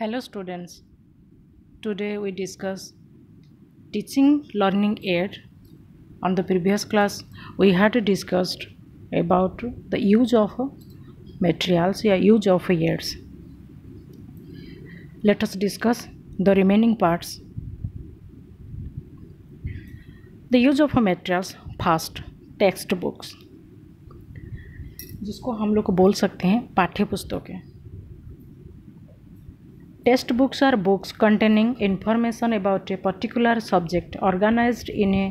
Hello students. Today we discuss teaching learning aid. On the previous class we had discussed about the use of materials or use of aids. Let us discuss the remaining parts. The use of materials first textbooks जिसको हम लोग बोल सकते हैं पाठ्य पुस्तकें Test books are books containing information about a particular subject organized in a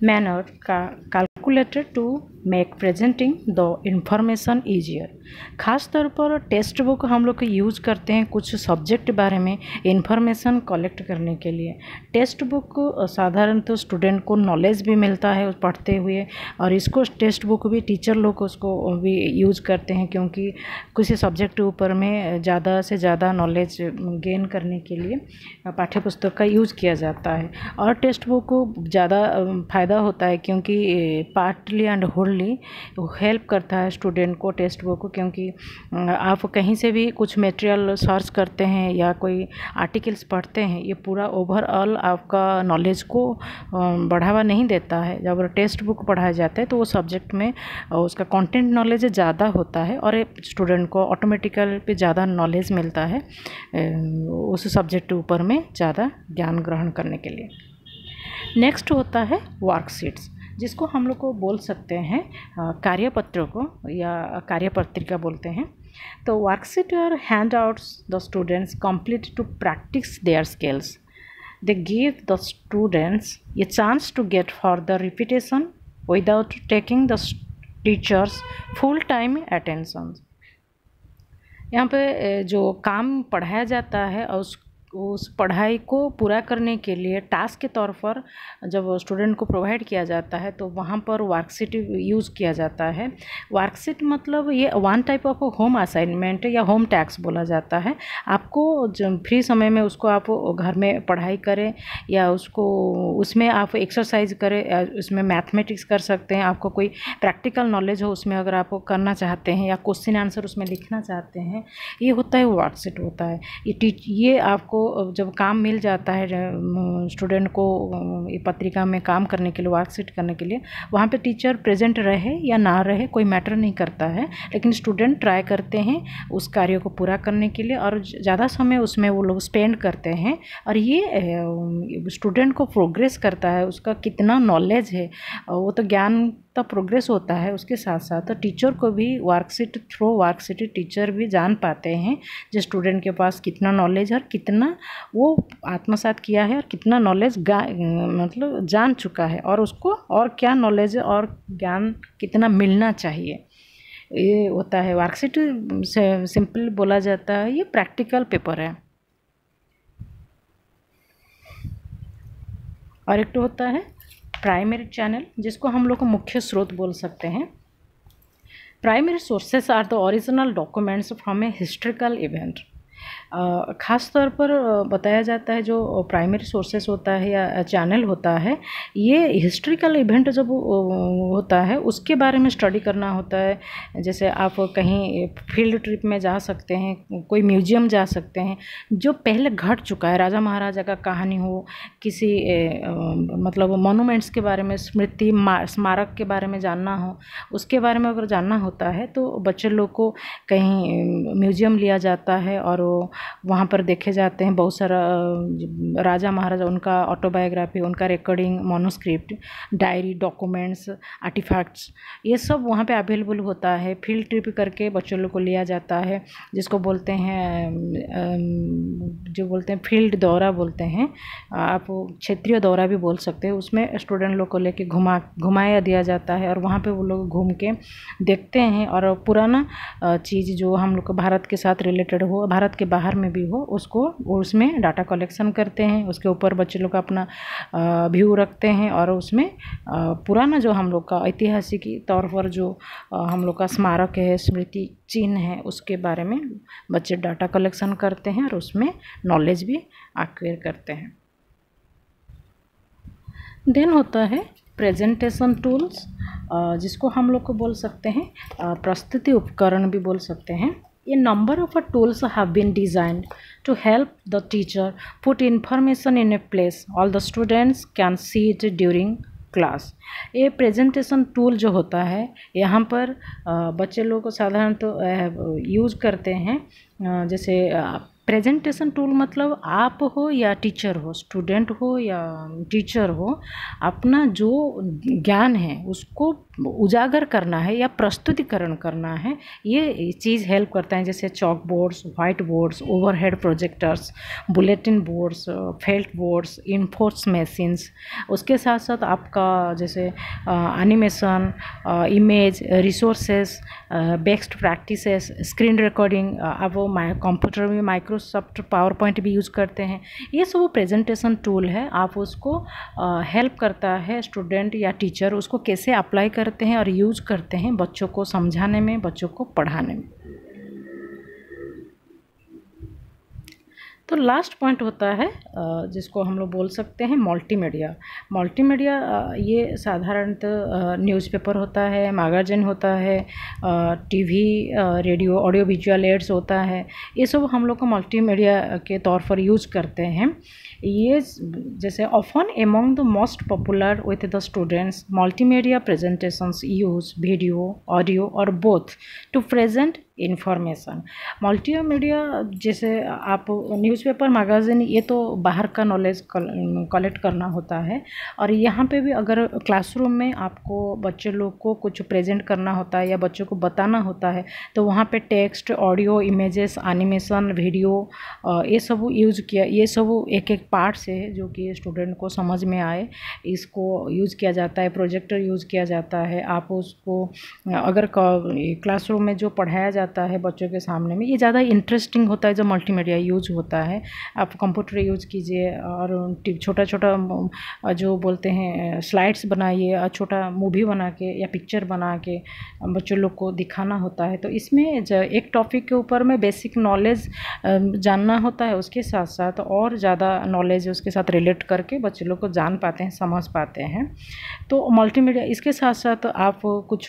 manner ca calculated to make presenting the information easier ख़ास तौर पर टेक्स्ट बुक हम लोग यूज करते हैं कुछ सब्जेक्ट बारे में इन्फॉर्मेशन कलेक्ट करने के लिए टेक्स्ट बुक साधारण तो स्टूडेंट को नॉलेज भी मिलता है पढ़ते हुए और इसको टेक्स्ट बुक भी टीचर लोग उसको भी यूज करते हैं क्योंकि किसी सब्जेक्ट ऊपर में ज़्यादा से ज़्यादा नॉलेज गेन करने के लिए पाठ्य पुस्तक का यूज किया जाता है और टेक्स्ट बुक को ज़्यादा फ़ायदा होता है क्योंकि partly and hold only help करता है स्टूडेंट को टेक्स्ट बुक क्योंकि आप कहीं से भी कुछ मटेरियल सर्च करते हैं या कोई आर्टिकल्स पढ़ते हैं ये पूरा ओवरऑल आपका नॉलेज को बढ़ावा नहीं देता है जब टेक्स्ट बुक पढ़ाया जाता है तो वो सब्जेक्ट में उसका कंटेंट नॉलेज ज़्यादा होता है और स्टूडेंट को ऑटोमेटिकल पे ज़्यादा नॉलेज मिलता है उस सब्जेक्ट ऊपर में ज़्यादा ज्ञान ग्रहण करने के लिए नेक्स्ट होता है वर्कशीट्स जिसको हम लोग को बोल सकते हैं कार्यपत्र को या कार्यपत्रिका बोलते हैं तो वर्कशीट और handouts the students complete to practice their skills they give the students a chance to get for the repetition without taking the teacher's full time attention यहाँ पे जो काम पढ़ाया जाता है और उस उस पढ़ाई को पूरा करने के लिए टास्क के तौर पर जब स्टूडेंट को प्रोवाइड किया जाता है तो वहाँ पर वर्कशीट यूज़ किया जाता है वर्कशीट मतलब ये one type of home assignment या होम टैक्स बोला जाता है आपको फ्री समय में उसको आप घर में पढ़ाई करें या उसको उसमें आप एक्सरसाइज करें उसमें मैथमेटिक्स कर सकते हैं आपको कोई प्रैक्टिकल नॉलेज हो उसमें अगर आप करना चाहते हैं या क्वेश्चन आंसर उसमें लिखना चाहते हैं ये होता है वर्कशीट होता है ये ये आपको जब काम मिल जाता है स्टूडेंट को पत्रिका में काम करने के लिए वर्कशीट करने के लिए वहाँ पे टीचर प्रेजेंट रहे या ना रहे कोई मैटर नहीं करता है लेकिन स्टूडेंट ट्राई करते हैं उस कार्य को पूरा करने के लिए और ज़्यादा समय उसमें वो लोग स्पेंड करते हैं और ये स्टूडेंट को प्रोग्रेस करता है उसका कितना नॉलेज है वो तो ज्ञान तो प्रोग्रेस होता है उसके साथ साथ तो टीचर को भी वर्कशीट थ्रू वर्कशीट टीचर भी जान पाते हैं जो स्टूडेंट के पास कितना नॉलेज है और कितना वो आत्मसात किया है और कितना नॉलेज मतलब जान चुका है और उसको और क्या नॉलेज और ज्ञान कितना मिलना चाहिए ये होता है वर्कशीट से, सिंपल बोला जाता है ये प्रैक्टिकल पेपर है और एक तो होता है प्राइमरी चैनल जिसको हम लोग मुख्य स्रोत बोल सकते हैं primary sources are the original documents from a historical event ख़ास तौर पर बताया जाता है जो प्राइमरी सोर्सेस होता है या चैनल होता है ये हिस्ट्रिकल इवेंट जब होता है उसके बारे में स्टडी करना होता है जैसे आप कहीं फील्ड ट्रिप में जा सकते हैं कोई म्यूजियम जा सकते हैं जो पहले घट चुका है राजा महाराजा का कहानी हो किसी मतलब मोनूमेंट्स के बारे में स्मृति स्मारक के बारे में जानना हो उसके बारे में अगर जानना होता है तो बच्चे लोग को कहीं म्यूजियम लिया जाता है और वो वहाँ पर देखे जाते हैं बहुत सारा राजा महाराजा उनका ऑटोबायोग्राफी उनका recording manuscript diary documents artefacts ये सब वहाँ पे अवेलेबल होता है फील्ड ट्रिप करके बच्चों लोग को लिया जाता है जिसको बोलते हैं जो बोलते हैं फील्ड दौरा बोलते हैं आप क्षेत्रीय दौरा भी बोल सकते हैं उसमें स्टूडेंट लोग को लेके घुमा घुमाया दिया जाता है और वहाँ पर वो लोग घूम के देखते हैं और पुराना चीज़ जो हम लोग को भारत के साथ रिलेटेड हो भारत के बाहर में भी हो उसको उसमें डाटा कलेक्शन करते हैं उसके ऊपर बच्चे लोग का अपना व्यू रखते हैं और उसमें पुराना जो हम लोग का ऐतिहासिक तौर पर जो हम लोग का स्मारक है स्मृति चिन्ह है उसके बारे में बच्चे डाटा कलेक्शन करते हैं और उसमें नॉलेज भी एक्वेयर करते हैं देन होता है प्रेजेंटेशन टूल्स जिसको हम लोग को बोल सकते हैं प्रस्तुति उपकरण भी बोल सकते हैं A number of tools have been designed to help the teacher put information in a place all the students can see it during class ये प्रेजेंटेशन टूल जो होता है यहाँ पर बच्चे लोग को साधारण तो यूज़ करते हैं जैसे प्रेजेंटेशन टूल मतलब आप हो या टीचर हो स्टूडेंट हो या टीचर हो अपना जो ज्ञान है उसको उजागर करना है या प्रस्तुतिकरण करना है ये चीज़ हेल्प करता है जैसे chalkboards whiteboards overhead projectors bulletin boards felt boards enforce machines उसके साथ साथ आपका जैसे animation image resources best practices screen recording अब वो कंप्यूटर में माइक्रो माइक्रोसॉफ्ट पावर पॉइंट भी यूज़ करते हैं ये सब वो प्रेजेंटेशन टूल है आप उसको हेल्प करता है स्टूडेंट या टीचर उसको कैसे अप्लाई करते हैं और यूज करते हैं बच्चों को समझाने में बच्चों को पढ़ाने में तो लास्ट पॉइंट होता है जिसको हम लोग बोल सकते हैं मल्टीमीडिया मल्टीमीडिया ये साधारणतः न्यूज़पेपर होता है मैगजीन होता है TV radio audio visual aids होता है ये सब हम लोग को मल्टीमीडिया के तौर पर यूज करते हैं ये जैसे often among the most popular with the students multimedia presentations use video audio और both to present information media जैसे आप न्यूज़पेपर मैगज़ीन ये तो बाहर का नॉलेज कलेक्ट करना होता है और यहाँ पे भी अगर क्लासरूम में आपको बच्चे लोग को कुछ प्रेजेंट करना होता है या बच्चों को बताना होता है तो वहाँ पे text audio images animation video ये सब यूज किया ये सब एक एक पार्ट से जो कि स्टूडेंट को समझ में आए इसको यूज़ किया जाता है प्रोजेक्टर यूज़ किया जाता है आप उसको अगर क्लासरूम में जो पढ़ाया जाता जाता है बच्चों के सामने में ये ज़्यादा इंटरेस्टिंग होता है जो मल्टीमीडिया यूज होता है आप कंप्यूटर यूज कीजिए और छोटा छोटा जो बोलते हैं स्लाइड्स बनाइए और छोटा मूवी बना के या पिक्चर बना के बच्चों लोग को दिखाना होता है तो इसमें एक टॉपिक के ऊपर में बेसिक नॉलेज जानना होता है उसके साथ साथ और ज़्यादा नॉलेज उसके साथ रिलेट करके बच्चे लोग को जान पाते हैं समझ पाते हैं तो मल्टीमीडिया इसके साथ साथ आप कुछ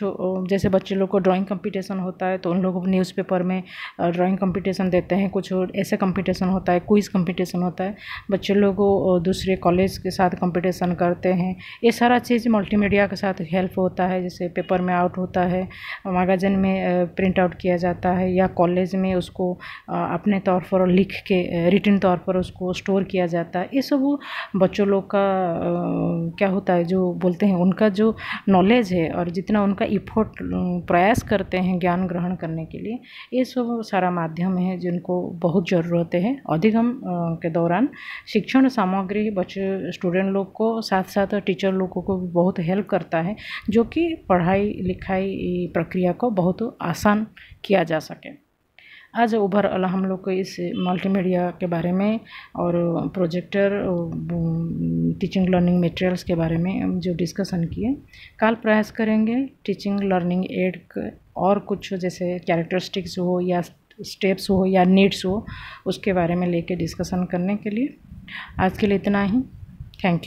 जैसे बच्चे लोग को ड्राइंग कंपटीशन होता है तो उन लोगों न्यूज़पेपर में ड्राइंग कंपटीशन देते हैं कुछ ऐसा कंपटीशन होता है क्विज़ कंपटीशन होता है बच्चे लोग दूसरे कॉलेज के साथ कंपटीशन करते हैं ये सारा चीज़ मल्टीमीडिया के साथ हेल्प होता है जैसे पेपर में आउट होता है मैगज़ीन में प्रिंट आउट किया जाता है या कॉलेज में उसको अपने तौर पर लिख के रिटर्न तौर पर उसको स्टोर किया जाता है ये सब बच्चों लोग का क्या होता है जो बोलते हैं उनका जो नॉलेज है और जितना उनका इफोर्ट प्रयास करते हैं ज्ञान ग्रहण करने के के लिए ये सब सारा माध्यम है जिनको बहुत ज़रूरत है अधिगम के दौरान शिक्षण सामग्री बच्चे स्टूडेंट लोग को साथ साथ टीचर लोगों को भी बहुत हेल्प करता है जो कि पढ़ाई लिखाई प्रक्रिया को बहुत आसान किया जा सके आज ओवरऑल हम लोग को इस मल्टीमीडिया के बारे में और प्रोजेक्टर टीचिंग लर्निंग मटेरियल्स के बारे में जो डिस्कशन किए कल प्रयास करेंगे टीचिंग लर्निंग एड और कुछ जैसे कैरेक्टरिस्टिक्स हो या स्टेप्स हो या नीड्स हो उसके बारे में लेके डिस्कशन करने के लिए आज के लिए इतना ही थैंक यू